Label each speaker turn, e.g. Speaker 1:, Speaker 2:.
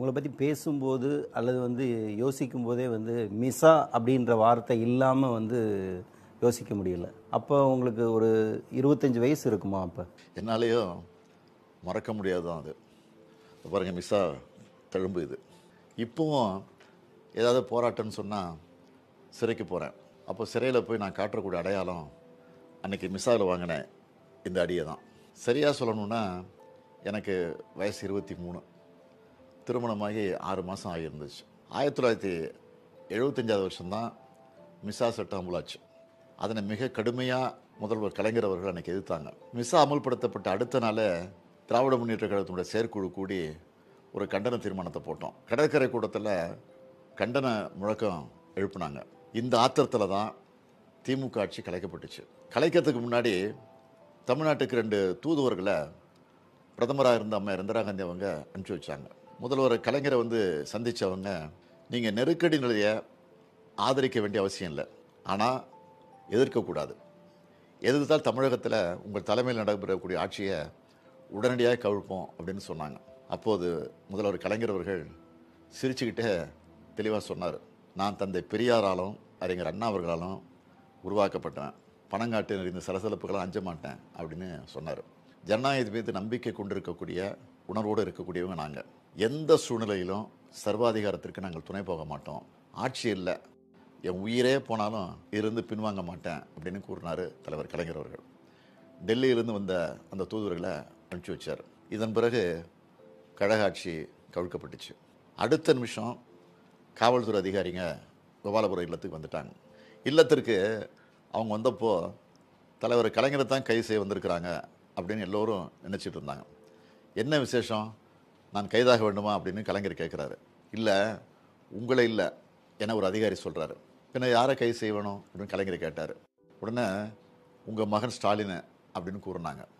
Speaker 1: உங்களை பற்றி பேசும்போது அல்லது வந்து யோசிக்கும் போதே வந்து மிஸா அப்படின்ற வார்த்தை இல்லாமல் வந்து யோசிக்க முடியல அப்போ உங்களுக்கு ஒரு இருபத்தஞ்சி வயசு இருக்குமா அப்போ என்னாலேயோ மறக்க முடியாது அது பாருங்கள் மிஸ்ஸா தழும்பு இது இப்போவும் ஏதாவது போராட்டம்னு சொன்னால் சிறைக்கு போகிறேன் அப்போ சிறையில் போய் நான் காட்டுறக்கூடிய அடையாளம் அன்றைக்கி மிஸ்ஸாவில் வாங்கினேன் இந்த அடியை தான் சரியாக சொல்லணுன்னா எனக்கு வயசு இருபத்தி மூணு திருமணமாகி ஆறு மாதம் ஆகியிருந்துச்சு ஆயிரத்தி தொள்ளாயிரத்தி எழுபத்தஞ்சாவது வருஷம்தான் மிசா சட்டம் அமுலாச்சு அதனை மிக கடுமையாக முதல்வர் கலைஞர் அவர்கள் அன்றைக்கி எதிர்த்தாங்க மிசா அமுல்படுத்தப்பட்ட அடுத்த நாள் திராவிட முன்னேற்ற கழகத்தினுடைய செயற்குழு கூடி ஒரு கண்டன தீர்மானத்தை போட்டோம் கடற்கரை கூட்டத்தில் கண்டன முழக்கம் எழுப்புனாங்க இந்த ஆத்திரத்தில் தான் திமுக ஆட்சி கலைக்கப்பட்டுச்சு கலைக்கிறதுக்கு முன்னாடி தமிழ்நாட்டுக்கு ரெண்டு தூதுவர்களை பிரதமராக இருந்த அம்மா இந்திரா காந்தி அவங்க அனுப்பிச்சி வச்சாங்க முதல்வர் கலைஞரை வந்து சந்தித்தவங்க நீங்கள் நெருக்கடி நிலையை ஆதரிக்க வேண்டிய அவசியம் இல்லை ஆனால் எதிர்க்கக்கூடாது எதிர்த்தால் தமிழகத்தில் உங்கள் தலைமையில் நடைபெறக்கூடிய ஆட்சியை உடனடியாக கவிழ்ப்போம் அப்படின்னு சொன்னாங்க அப்போது முதல்வர் கலைஞர் அவர்கள் சிரிச்சுக்கிட்டே தெளிவாக சொன்னார் நான் தந்தை பெரியாராலும் அறிஞர் அண்ணா அவர்களாலும் உருவாக்கப்பட்டேன் பணங்காட்டு நிறைந்த சலசலப்புகளாக அஞ்ச மாட்டேன் அப்படின்னு சொன்னார் ஜனநாயகத்து மீது நம்பிக்கை கொண்டு இருக்கக்கூடிய உணர்வோடு இருக்கக்கூடியவங்க நாங்கள் எந்த சூழ்நிலையிலும் சர்வாதிகாரத்திற்கு நாங்கள் துணை போக மாட்டோம் ஆட்சி இல்லை என் உயிரே போனாலும் இருந்து பின்வாங்க மாட்டேன் அப்படின்னு கூறினார் தலைவர் கலைஞர் அவர்கள் டெல்லியிலிருந்து வந்த அந்த தூதுவர்களை அனுப்பிச்சி வச்சார் இதன் பிறகு கழக ஆட்சி கவிழ்க்கப்பட்டுச்சு அடுத்த நிமிஷம் காவல்துறை அதிகாரிங்க கோபாலபுரம் இல்லத்துக்கு வந்துட்டாங்க இல்லத்திற்கு அவங்க வந்தப்போ தலைவர் கலைஞரை தான் கைது செய்ய வந்திருக்கிறாங்க அப்படின்னு எல்லோரும் நினச்சிட்டு இருந்தாங்க என்ன விசேஷம் நான் கைதாக வேண்டுமா அப்படின்னு கலைஞர் கேட்குறாரு இல்லை உங்களை இல்லை என ஒரு அதிகாரி சொல்கிறாரு பின்ன யாரை கைது செய்ய அப்படின்னு கலைஞர் கேட்டார் உடனே உங்கள் மகன் ஸ்டாலினை அப்படின்னு கூறினாங்க